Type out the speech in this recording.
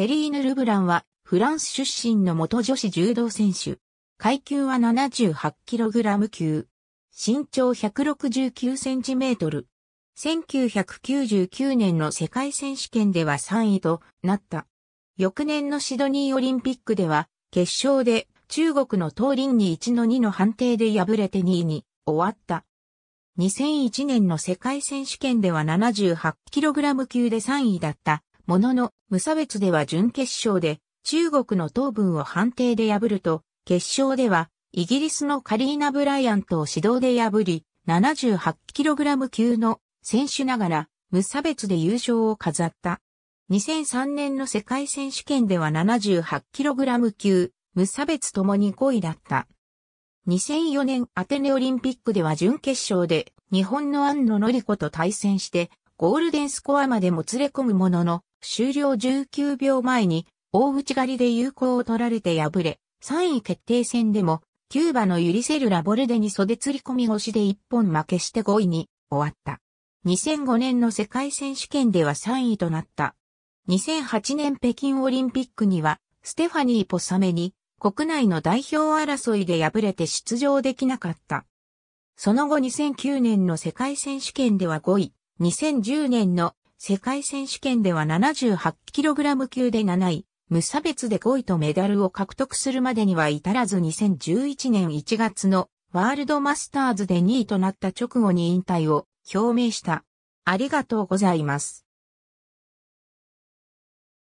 セリーヌ・ルブランはフランス出身の元女子柔道選手。階級は 78kg 級。身長 169cm。1999年の世界選手権では3位となった。翌年のシドニーオリンピックでは決勝で中国の東林に1の2の判定で敗れて2位に終わった。2001年の世界選手権では 78kg 級で3位だったものの、無差別では準決勝で中国の東文を判定で破ると、決勝ではイギリスのカリーナ・ブライアントを指導で破り、78kg 級の選手ながら無差別で優勝を飾った。2003年の世界選手権では 78kg 級、無差別ともに5位だった。2004年アテネオリンピックでは準決勝で日本の安野のりコと対戦してゴールデンスコアまでもつれ込むものの終了19秒前に、大内刈りで有効を取られて敗れ、3位決定戦でも、キューバのユリセル・ラボルデに袖釣り込み越しで1本負けして5位に終わった。2005年の世界選手権では3位となった。2008年北京オリンピックには、ステファニー・ポサメに国内の代表争いで敗れて出場できなかった。その後2009年の世界選手権では5位、2010年の世界選手権では 78kg 級で7位、無差別で5位とメダルを獲得するまでには至らず2011年1月のワールドマスターズで2位となった直後に引退を表明した。ありがとうございます。